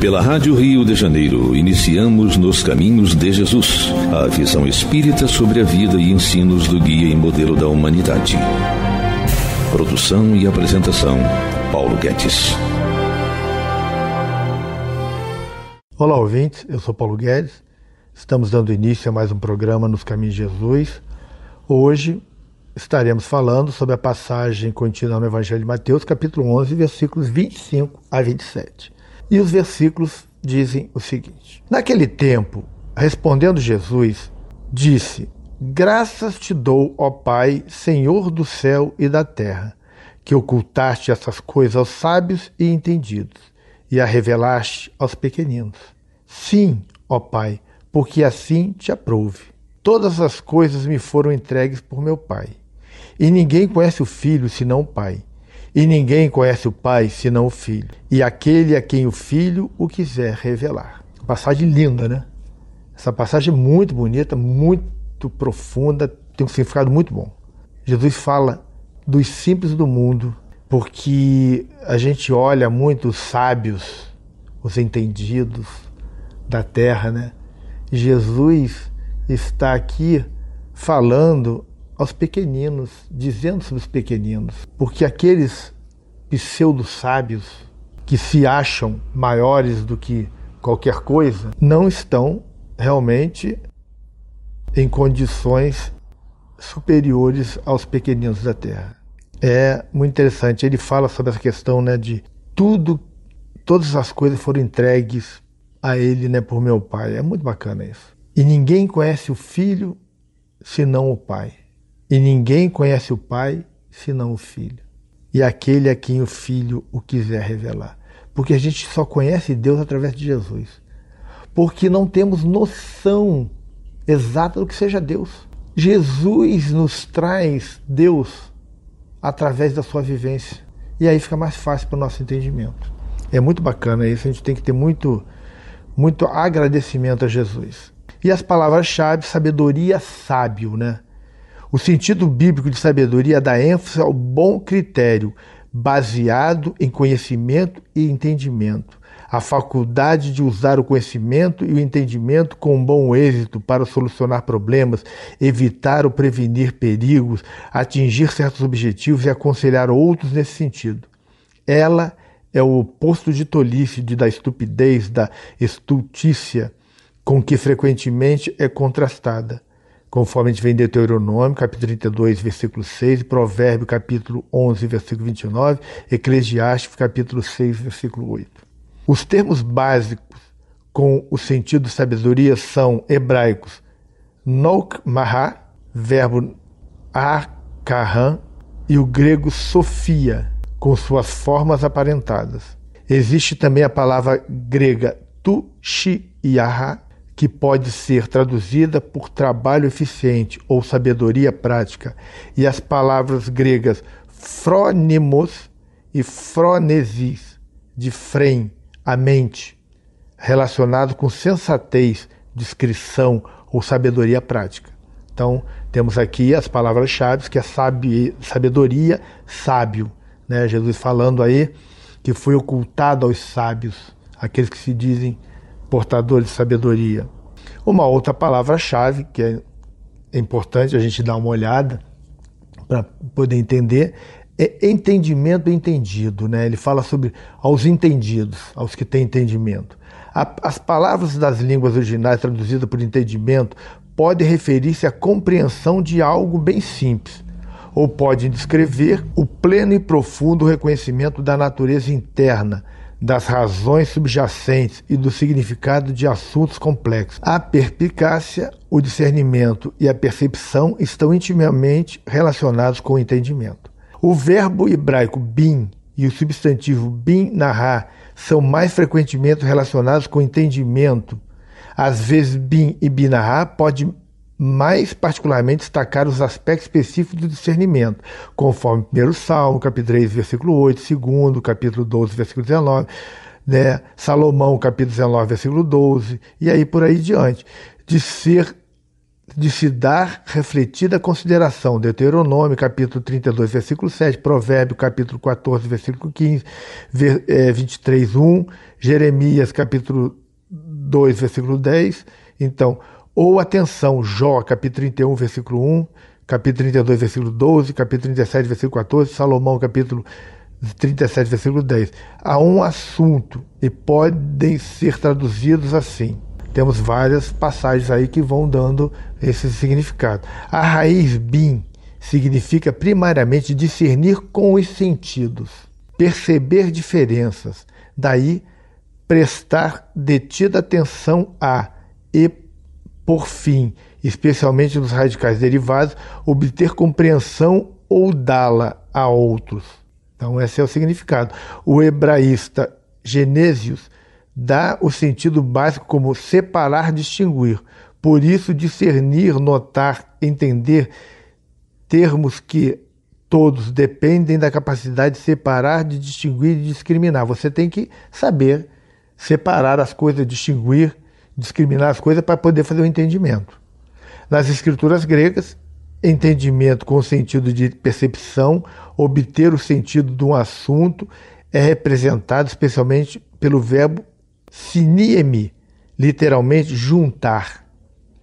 Pela Rádio Rio de Janeiro, iniciamos Nos Caminhos de Jesus, a visão espírita sobre a vida e ensinos do guia e modelo da humanidade. Produção e apresentação, Paulo Guedes. Olá, ouvintes. Eu sou Paulo Guedes. Estamos dando início a mais um programa Nos Caminhos de Jesus. Hoje estaremos falando sobre a passagem contida no Evangelho de Mateus, capítulo 11, versículos 25 a 27. E os versículos dizem o seguinte: Naquele tempo, respondendo Jesus, disse: Graças te dou, ó Pai, Senhor do céu e da terra, que ocultaste essas coisas aos sábios e entendidos e a revelaste aos pequeninos. Sim, ó Pai, porque assim te aprouve. Todas as coisas me foram entregues por meu Pai. E ninguém conhece o Filho senão o Pai, e ninguém conhece o Pai senão o Filho, e aquele a quem o Filho o quiser revelar. Passagem linda, né? Essa passagem é muito bonita, muito profunda, tem um significado muito bom. Jesus fala dos simples do mundo, porque a gente olha muito os sábios, os entendidos da terra, né? Jesus está aqui falando aos pequeninos, dizendo sobre os pequeninos, porque aqueles pseudo-sábios que se acham maiores do que qualquer coisa não estão realmente em condições superiores aos pequeninos da terra. É muito interessante. Ele fala sobre essa questão né, de tudo, todas as coisas foram entregues a ele né, por meu pai. É muito bacana isso. E ninguém conhece o filho senão o pai. E ninguém conhece o Pai senão o Filho. E aquele a quem o Filho o quiser revelar. Porque a gente só conhece Deus através de Jesus. Porque não temos noção exata do que seja Deus. Jesus nos traz Deus através da sua vivência. E aí fica mais fácil para o nosso entendimento. É muito bacana isso, a gente tem que ter muito, muito agradecimento a Jesus. E as palavras-chave, sabedoria, sábio, né? O sentido bíblico de sabedoria dá ênfase ao bom critério, baseado em conhecimento e entendimento. A faculdade de usar o conhecimento e o entendimento com bom êxito para solucionar problemas, evitar ou prevenir perigos, atingir certos objetivos e aconselhar outros nesse sentido. Ela é o oposto de tolice, de, da estupidez, da estultícia, com que frequentemente é contrastada conforme a gente vê em Deuteronômio, capítulo 32, versículo 6, Provérbio, capítulo 11, versículo 29, Eclesiástico, capítulo 6, versículo 8. Os termos básicos com o sentido de sabedoria são hebraicos nok mará, verbo akahan, e o grego sofia, com suas formas aparentadas. Existe também a palavra grega tu shi yaha, que pode ser traduzida por trabalho eficiente ou sabedoria prática, e as palavras gregas frônimos e fronesis, de frem, a mente, relacionado com sensatez, discrição ou sabedoria prática. Então, temos aqui as palavras-chave, que é sabedoria, sábio. Né? Jesus falando aí que foi ocultado aos sábios, aqueles que se dizem portador de sabedoria. Uma outra palavra-chave que é importante a gente dar uma olhada para poder entender é entendimento entendido, né? Ele fala sobre aos entendidos, aos que têm entendimento. as palavras das línguas originais traduzidas por entendimento podem referir-se à compreensão de algo bem simples, ou podem descrever o pleno e profundo reconhecimento da natureza interna, das razões subjacentes e do significado de assuntos complexos. A perpicácia, o discernimento e a percepção estão intimamente relacionados com o entendimento. O verbo hebraico bin e o substantivo bin narrar são mais frequentemente relacionados com o entendimento. Às vezes, bin e binahá pode mais particularmente destacar os aspectos específicos do discernimento, conforme 1 Salmo, capítulo 3, versículo 8, 2, capítulo 12, versículo 19, né? Salomão, capítulo 19, versículo 12, e aí por aí diante, de ser de se dar refletida consideração. Deuteronômio, capítulo 32, versículo 7, Provérbio, capítulo 14, versículo 15, 23, 1, Jeremias, capítulo 2, versículo 10. Então, ou atenção, Jó, capítulo 31, versículo 1, capítulo 32, versículo 12, capítulo 37, versículo 14, Salomão, capítulo 37, versículo 10. Há um assunto e podem ser traduzidos assim. Temos várias passagens aí que vão dando esse significado. A raiz bin significa primariamente discernir com os sentidos, perceber diferenças, daí prestar detida atenção a e por fim, especialmente nos radicais derivados, obter compreensão ou dá-la a outros. Então, esse é o significado. O hebraísta Genesius dá o sentido básico como separar, distinguir. Por isso, discernir, notar, entender, termos que todos dependem da capacidade de separar, de distinguir e de discriminar. Você tem que saber separar as coisas, distinguir discriminar as coisas para poder fazer o um entendimento. Nas escrituras gregas, entendimento com sentido de percepção, obter o sentido de um assunto, é representado especialmente pelo verbo siniemi, literalmente juntar,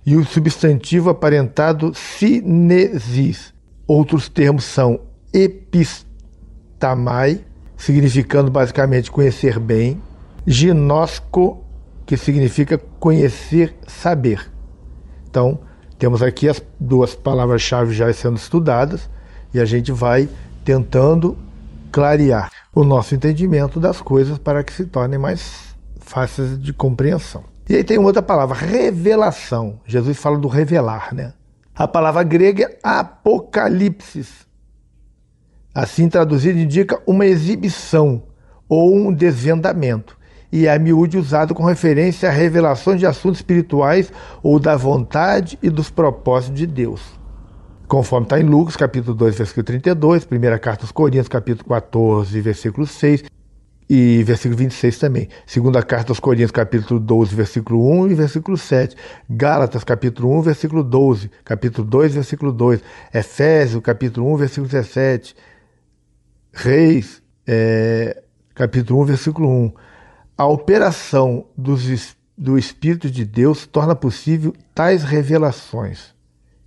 e o substantivo aparentado sinesis. Outros termos são epistamai, significando basicamente conhecer bem, ginosco que significa conhecer, saber. Então, temos aqui as duas palavras-chave já sendo estudadas e a gente vai tentando clarear o nosso entendimento das coisas para que se tornem mais fáceis de compreensão. E aí tem outra palavra, revelação. Jesus fala do revelar, né? A palavra grega é apocalipsis. Assim traduzido indica uma exibição ou um desvendamento e a é miúde usado com referência a revelações de assuntos espirituais ou da vontade e dos propósitos de Deus. Conforme está em Lucas, capítulo 2, versículo 32, primeira carta aos Coríntios, capítulo 14, versículo 6 e versículo 26 também. Segunda carta aos Coríntios, capítulo 12, versículo 1 e versículo 7. Gálatas, capítulo 1, versículo 12, capítulo 2, versículo 2. Efésios capítulo 1, versículo 17. Reis, é, capítulo 1, versículo 1. A operação dos, do Espírito de Deus torna possível tais revelações.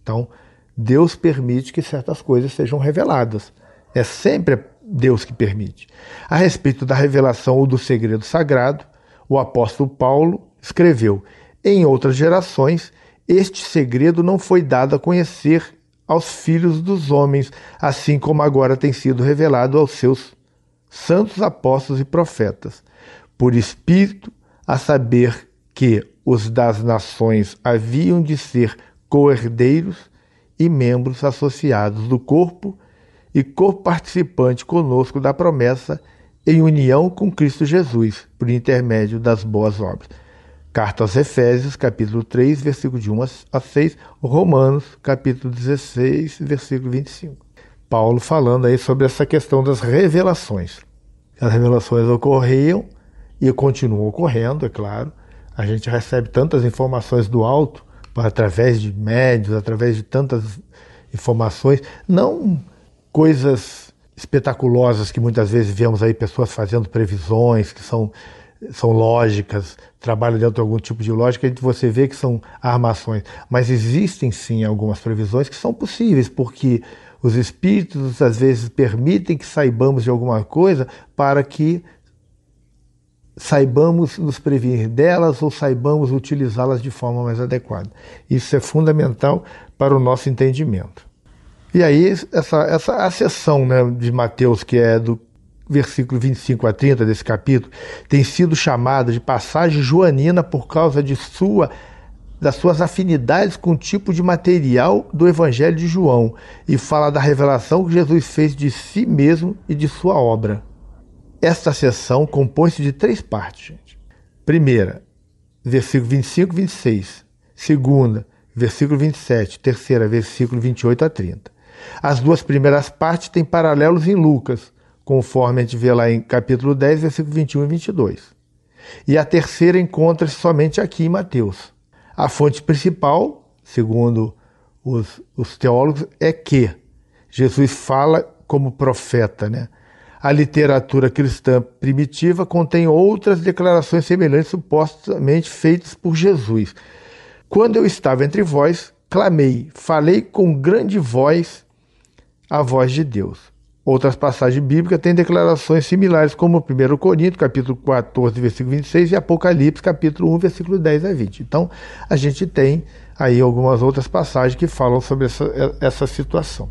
Então, Deus permite que certas coisas sejam reveladas. É sempre Deus que permite. A respeito da revelação ou do segredo sagrado, o apóstolo Paulo escreveu: Em outras gerações, este segredo não foi dado a conhecer aos filhos dos homens, assim como agora tem sido revelado aos seus santos apóstolos e profetas por espírito, a saber que os das nações haviam de ser coerdeiros e membros associados do corpo e co-participante conosco da promessa em união com Cristo Jesus, por intermédio das boas obras. Carta aos Efésios, capítulo 3, versículo de 1 a 6, Romanos, capítulo 16, versículo 25. Paulo falando aí sobre essa questão das revelações. As revelações ocorriam e continua ocorrendo, é claro. A gente recebe tantas informações do alto, através de médios, através de tantas informações, não coisas espetaculosas que muitas vezes vemos aí pessoas fazendo previsões que são são lógicas, trabalham dentro de algum tipo de lógica, gente você vê que são armações. Mas existem sim algumas previsões que são possíveis, porque os espíritos às vezes permitem que saibamos de alguma coisa para que saibamos nos prevenir delas ou saibamos utilizá-las de forma mais adequada. Isso é fundamental para o nosso entendimento. E aí, essa, essa seção né, de Mateus, que é do versículo 25 a 30 desse capítulo, tem sido chamada de passagem joanina por causa de sua das suas afinidades com o tipo de material do Evangelho de João e fala da revelação que Jesus fez de si mesmo e de sua obra. Esta sessão compõe se de três partes, gente. Primeira, versículo 25 e 26. Segunda, versículo 27. Terceira, versículo 28 a 30. As duas primeiras partes têm paralelos em Lucas, conforme a gente vê lá em capítulo 10, versículo 21 e 22. E a terceira encontra-se somente aqui em Mateus. A fonte principal, segundo os, os teólogos, é que Jesus fala como profeta, né? A literatura cristã primitiva contém outras declarações semelhantes supostamente feitas por Jesus. Quando eu estava entre vós, clamei, falei com grande voz a voz de Deus. Outras passagens bíblicas têm declarações similares, como 1 Coríntios, capítulo 14, versículo 26, e Apocalipse, capítulo 1, versículo 10 a 20. Então, a gente tem aí algumas outras passagens que falam sobre essa, essa situação.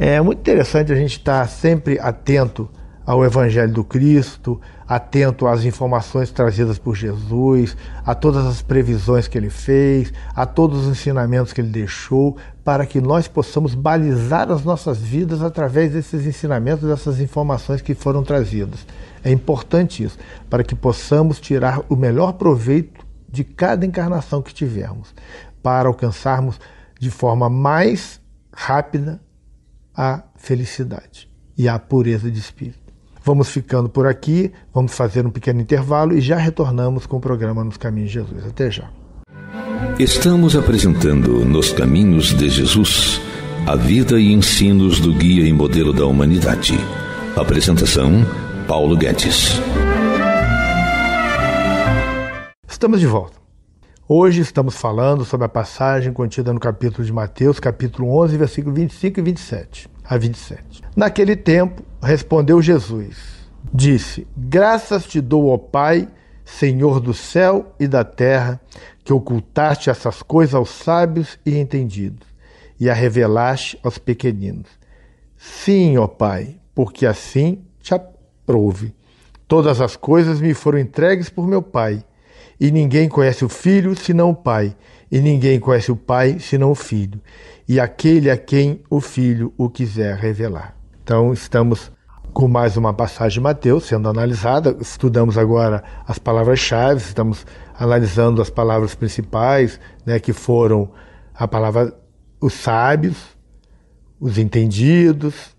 É muito interessante a gente estar sempre atento ao Evangelho do Cristo, atento às informações trazidas por Jesus, a todas as previsões que ele fez, a todos os ensinamentos que ele deixou, para que nós possamos balizar as nossas vidas através desses ensinamentos, dessas informações que foram trazidas. É importante isso, para que possamos tirar o melhor proveito de cada encarnação que tivermos, para alcançarmos de forma mais rápida a felicidade e à pureza de espírito. Vamos ficando por aqui, vamos fazer um pequeno intervalo e já retornamos com o programa Nos Caminhos de Jesus. Até já. Estamos apresentando Nos Caminhos de Jesus a vida e ensinos do guia e modelo da humanidade. Apresentação Paulo Guedes. Estamos de volta. Hoje estamos falando sobre a passagem contida no capítulo de Mateus, capítulo 11, versículo 25 e 27 a 27. Naquele tempo, respondeu Jesus: Disse: Graças te dou, ó Pai, Senhor do céu e da terra, que ocultaste essas coisas aos sábios e entendidos, e a revelaste aos pequeninos. Sim, ó Pai, porque assim te aprouve. Todas as coisas me foram entregues por meu Pai. E ninguém conhece o filho senão o pai, e ninguém conhece o pai senão o filho, e aquele a quem o filho o quiser revelar. Então, estamos com mais uma passagem de Mateus sendo analisada. Estudamos agora as palavras-chave, estamos analisando as palavras principais, né, que foram a palavra os sábios, os entendidos,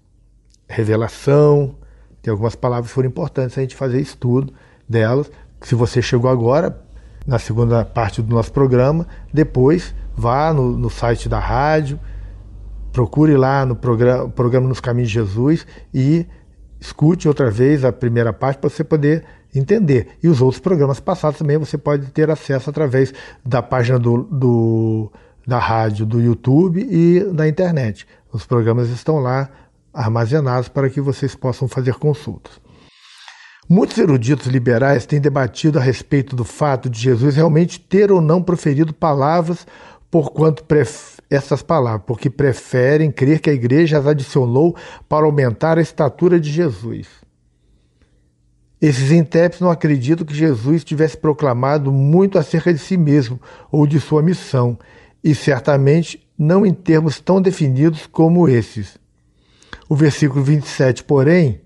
revelação. Tem algumas palavras que foram importantes a gente fazer estudo delas. Se você chegou agora, na segunda parte do nosso programa. Depois, vá no, no site da rádio, procure lá no programa, programa Nos Caminhos de Jesus e escute outra vez a primeira parte para você poder entender. E os outros programas passados também você pode ter acesso através da página do, do da rádio, do YouTube e da internet. Os programas estão lá armazenados para que vocês possam fazer consultas. Muitos eruditos liberais têm debatido a respeito do fato de Jesus realmente ter ou não proferido palavras porquanto pref... essas palavras, porque preferem crer que a igreja as adicionou para aumentar a estatura de Jesus. Esses intérpretes não acreditam que Jesus tivesse proclamado muito acerca de si mesmo ou de sua missão, e certamente não em termos tão definidos como esses. O versículo 27, porém,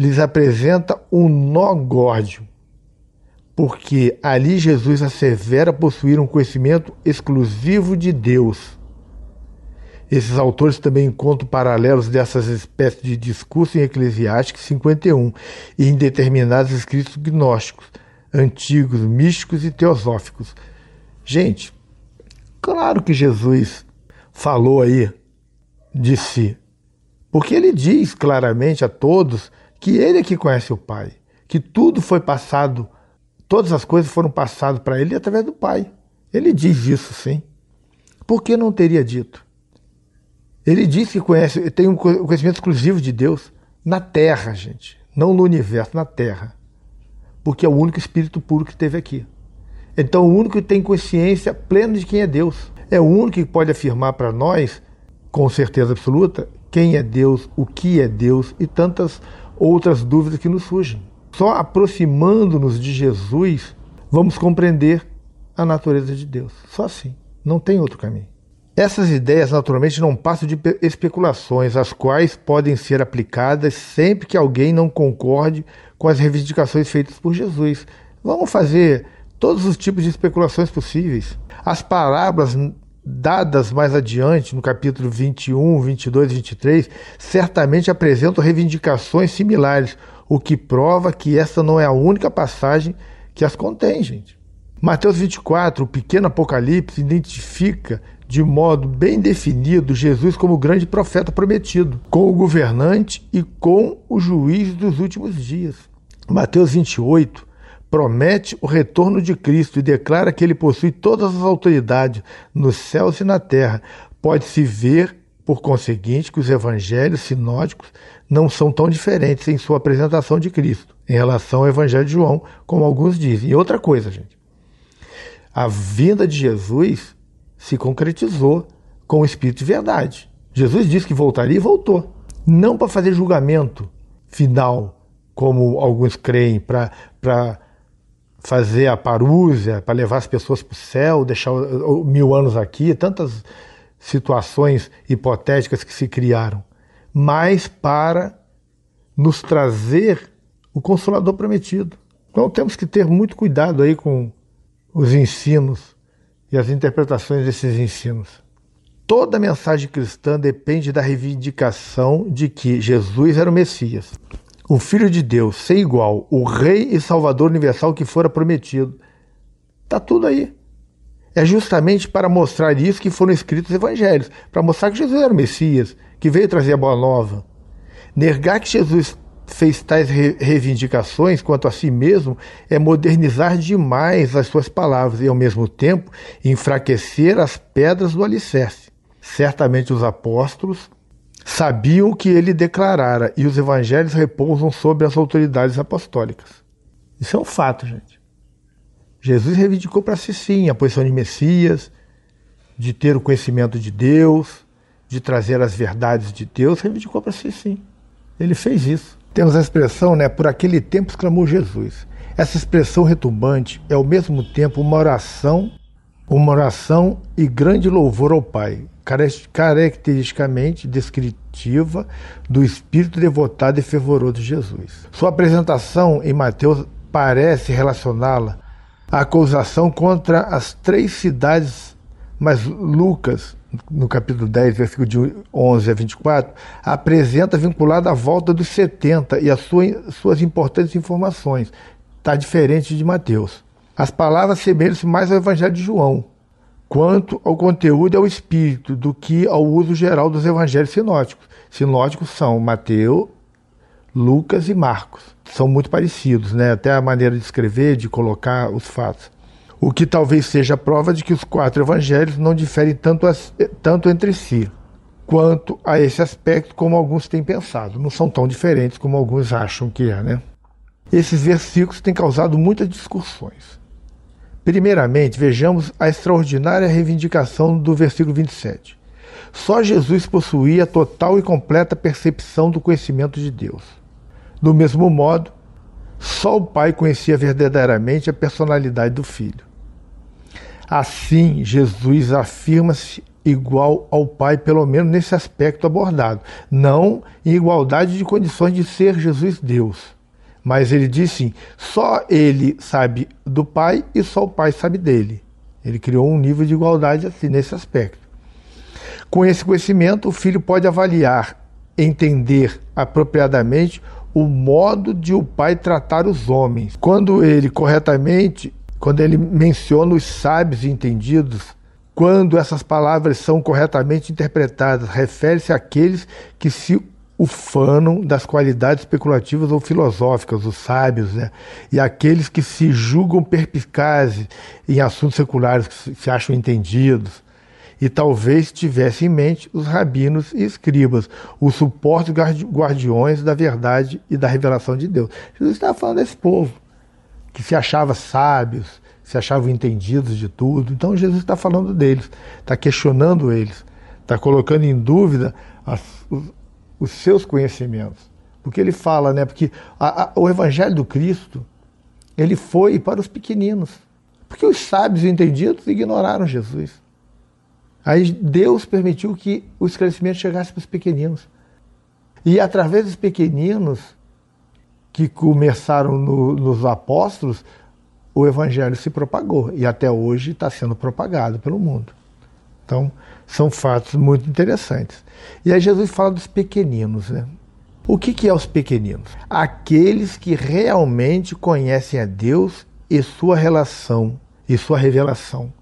lhes apresenta um nó górdio, porque ali Jesus assevera possuir um conhecimento exclusivo de Deus. Esses autores também encontram paralelos dessas espécies de discurso em Eclesiástico 51 e em determinados escritos gnósticos, antigos, místicos e teosóficos. Gente, claro que Jesus falou aí de si, porque ele diz claramente a todos que ele é que conhece o Pai, que tudo foi passado, todas as coisas foram passadas para ele através do Pai. Ele diz isso, sim. Por que não teria dito? Ele diz que conhece, tem um conhecimento exclusivo de Deus na Terra, gente, não no universo, na Terra, porque é o único Espírito puro que esteve aqui. Então, o único que tem consciência plena de quem é Deus. É o único que pode afirmar para nós, com certeza absoluta, quem é Deus, o que é Deus e tantas outras dúvidas que nos surgem. Só aproximando-nos de Jesus vamos compreender a natureza de Deus. Só assim, não tem outro caminho. Essas ideias naturalmente não passam de especulações, as quais podem ser aplicadas sempre que alguém não concorde com as reivindicações feitas por Jesus. Vamos fazer todos os tipos de especulações possíveis. As parábolas dadas mais adiante, no capítulo 21, 22 e 23, certamente apresentam reivindicações similares, o que prova que essa não é a única passagem que as contém, gente. Mateus 24, o pequeno Apocalipse, identifica de modo bem definido Jesus como o grande profeta prometido, com o governante e com o juiz dos últimos dias. Mateus 28 promete o retorno de Cristo e declara que ele possui todas as autoridades nos céus e na terra, pode-se ver, por conseguinte, que os evangelhos sinóticos não são tão diferentes em sua apresentação de Cristo em relação ao evangelho de João, como alguns dizem. E outra coisa, gente. A vinda de Jesus se concretizou com o Espírito de verdade. Jesus disse que voltaria e voltou. Não para fazer julgamento final, como alguns creem, para fazer a parúzia para levar as pessoas para o céu, deixar mil anos aqui, tantas situações hipotéticas que se criaram, mas para nos trazer o consolador prometido. Então temos que ter muito cuidado aí com os ensinos e as interpretações desses ensinos. Toda mensagem cristã depende da reivindicação de que Jesus era o Messias o Filho de Deus, sem igual, o Rei e Salvador universal que fora prometido. Está tudo aí. É justamente para mostrar isso que foram escritos os evangelhos para mostrar que Jesus era o Messias, que veio trazer a boa nova. Negar que Jesus fez tais reivindicações quanto a si mesmo é modernizar demais as suas palavras e, ao mesmo tempo, enfraquecer as pedras do alicerce. Certamente os apóstolos sabiam o que ele declarara e os evangelhos repousam sobre as autoridades apostólicas. Isso é um fato, gente. Jesus reivindicou para si sim a posição de Messias, de ter o conhecimento de Deus, de trazer as verdades de Deus, reivindicou para si sim. Ele fez isso. Temos a expressão, né? Por aquele tempo exclamou Jesus. Essa expressão retumbante é ao mesmo tempo uma oração, uma oração e grande louvor ao Pai caracteristicamente descritiva do espírito devotado e fervoroso de Jesus. Sua apresentação em Mateus parece relacioná-la à acusação contra as três cidades, mas Lucas, no capítulo 10, versículo de 11 a 24, apresenta vinculada à volta dos 70 e as sua, suas importantes informações. Está diferente de Mateus. As palavras semelham-se mais ao Evangelho de João, quanto ao conteúdo e ao espírito do que ao uso geral dos evangelhos sinóticos. Sinóticos são Mateus, Lucas e Marcos. São muito parecidos, né? até a maneira de escrever, de colocar os fatos. O que talvez seja a prova de que os quatro evangelhos não diferem tanto, tanto entre si quanto a esse aspecto como alguns têm pensado. Não são tão diferentes como alguns acham que é, né? Esses versículos têm causado muitas discussões. Primeiramente, vejamos a extraordinária reivindicação do versículo 27. Só Jesus possuía total e completa percepção do conhecimento de Deus. Do mesmo modo, só o Pai conhecia verdadeiramente a personalidade do Filho. Assim, Jesus afirma-se igual ao Pai, pelo menos nesse aspecto abordado, não em igualdade de condições de ser Jesus Deus mas ele disse: só ele sabe do pai e só o pai sabe dele. Ele criou um nível de igualdade assim, nesse aspecto. Com esse conhecimento, o filho pode avaliar, entender apropriadamente o modo de o pai tratar os homens. Quando ele corretamente, quando ele menciona os sábios e entendidos, quando essas palavras são corretamente interpretadas, refere-se àqueles que se ufano das qualidades especulativas ou filosóficas, os sábios, né? e aqueles que se julgam perspicazes em assuntos seculares, que se acham entendidos. E talvez tivesse em mente os rabinos e escribas, os suportes guardiões da verdade e da revelação de Deus. Jesus estava falando desse povo, que se achava sábios, se achavam entendidos de tudo. Então Jesus está falando deles, está questionando eles, está colocando em dúvida as, os seus conhecimentos. Porque ele fala, né? Porque a, a, o Evangelho do Cristo, ele foi para os pequeninos. Porque os sábios e entendidos ignoraram Jesus. Aí Deus permitiu que o esclarecimento chegasse para os pequeninos. E através dos pequeninos, que começaram no, nos apóstolos, o evangelho se propagou e até hoje está sendo propagado pelo mundo. Então, são fatos muito interessantes. E aí Jesus fala dos pequeninos, né? O que, que é os pequeninos? Aqueles que realmente conhecem a Deus e sua relação e sua revelação.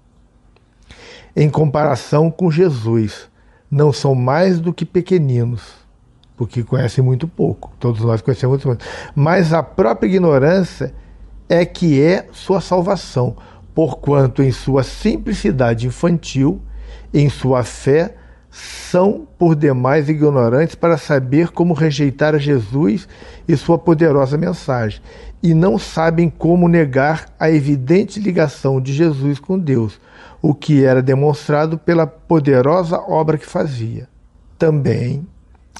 Em comparação com Jesus, não são mais do que pequeninos, porque conhecem muito pouco. Todos nós conhecemos muito pouco. Mas a própria ignorância é que é sua salvação, porquanto em sua simplicidade infantil em sua fé, são por demais ignorantes para saber como rejeitar a Jesus e sua poderosa mensagem, e não sabem como negar a evidente ligação de Jesus com Deus, o que era demonstrado pela poderosa obra que fazia. Também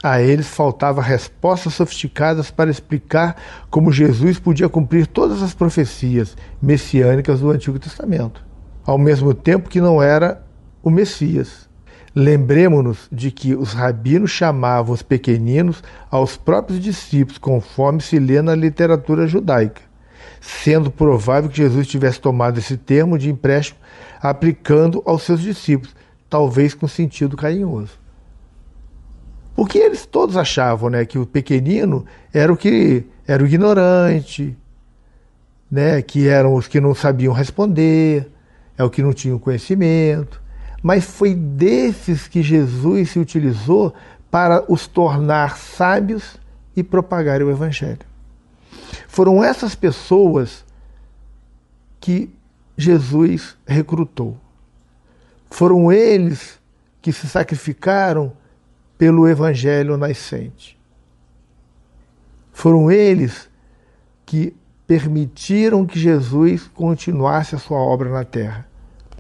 a eles faltava respostas sofisticadas para explicar como Jesus podia cumprir todas as profecias messiânicas do Antigo Testamento, ao mesmo tempo que não era o Messias. Lembremos-nos de que os rabinos chamavam os pequeninos aos próprios discípulos, conforme se lê na literatura judaica, sendo provável que Jesus tivesse tomado esse termo de empréstimo aplicando aos seus discípulos, talvez com sentido carinhoso. Porque eles todos achavam né, que o pequenino era o que era o ignorante, né, que eram os que não sabiam responder, é o que não tinham conhecimento mas foi desses que Jesus se utilizou para os tornar sábios e propagar o Evangelho. Foram essas pessoas que Jesus recrutou. Foram eles que se sacrificaram pelo Evangelho nascente. Foram eles que permitiram que Jesus continuasse a sua obra na terra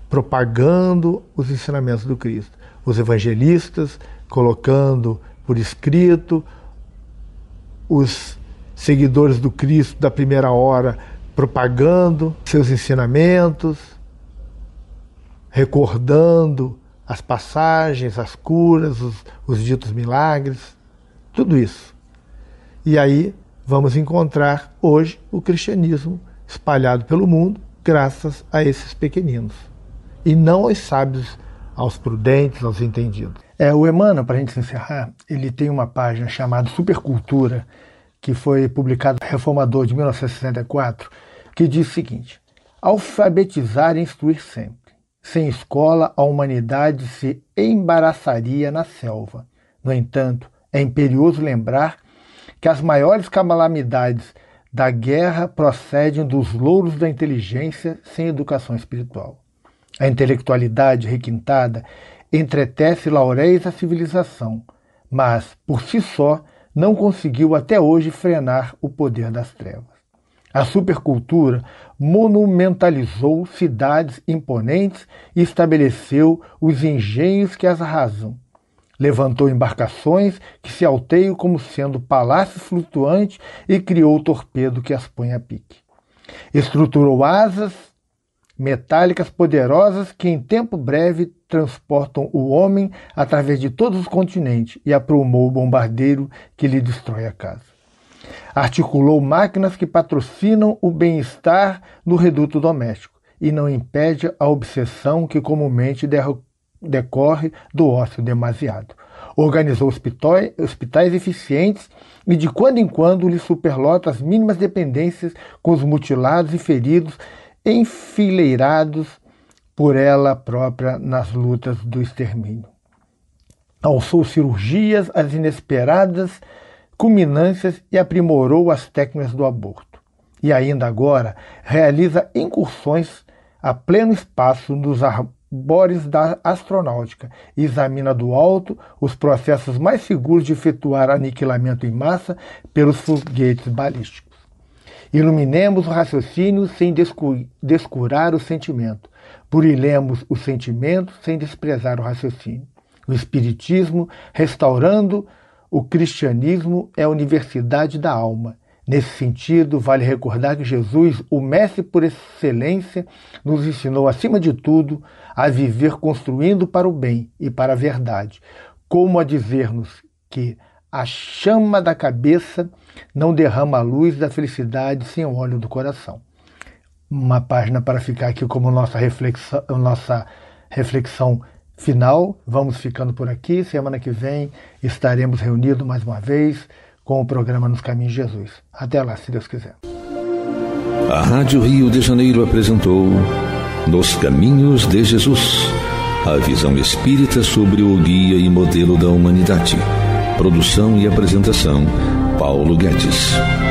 propagando os ensinamentos do Cristo, os evangelistas colocando por escrito, os seguidores do Cristo da primeira hora propagando seus ensinamentos, recordando as passagens, as curas, os, os ditos milagres, tudo isso. E aí vamos encontrar hoje o cristianismo espalhado pelo mundo graças a esses pequeninos e não aos sábios, aos prudentes, aos entendidos. É, o Emmanuel, para a gente encerrar, ele tem uma página chamada Supercultura, que foi publicada no Reformador de 1964, que diz o seguinte: alfabetizar e instruir sempre. Sem escola, a humanidade se embaraçaria na selva. No entanto, é imperioso lembrar que as maiores calamidades da guerra procedem dos louros da inteligência sem educação espiritual. A intelectualidade requintada entretece lauréis à civilização, mas, por si só, não conseguiu até hoje frenar o poder das trevas. A supercultura monumentalizou cidades imponentes e estabeleceu os engenhos que as arrasam. Levantou embarcações que se alteiam como sendo palácios flutuantes e criou o torpedo que as põe a pique. Estruturou asas metálicas poderosas que em tempo breve transportam o homem através de todos os continentes e aprumou o bombardeiro que lhe destrói a casa. Articulou máquinas que patrocinam o bem-estar no reduto doméstico e não impede a obsessão que comumente decorre do ócio demasiado. Organizou hospitais, eficientes e de quando em quando lhe superlota as mínimas dependências com os mutilados e feridos enfileirados por ela própria nas lutas do extermínio. Alçou cirurgias, as inesperadas culminâncias e aprimorou as técnicas do aborto. E ainda agora realiza incursões a pleno espaço nos arbores da astronáutica e examina do alto os processos mais seguros de efetuar aniquilamento em massa pelos foguetes balísticos. Iluminemos o raciocínio sem descurar o sentimento. Burilemos o sentimento sem desprezar o raciocínio. O Espiritismo, restaurando o cristianismo, é a universidade da alma. Nesse sentido, vale recordar que Jesus, o mestre por excelência, nos ensinou, acima de tudo, a viver construindo para o bem e para a verdade, como a dizer-nos que a chama da cabeça não derrama a luz da felicidade sem o óleo do coração. Uma página para ficar aqui como nossa reflexão, nossa reflexão final. Vamos ficando por aqui. Semana que vem estaremos reunidos mais uma vez com o programa Nos Caminhos de Jesus. Até lá, se Deus quiser. A Rádio Rio de Janeiro apresentou Nos Caminhos de Jesus a visão espírita sobre o guia e modelo da humanidade Produção e apresentação, Paulo Guedes.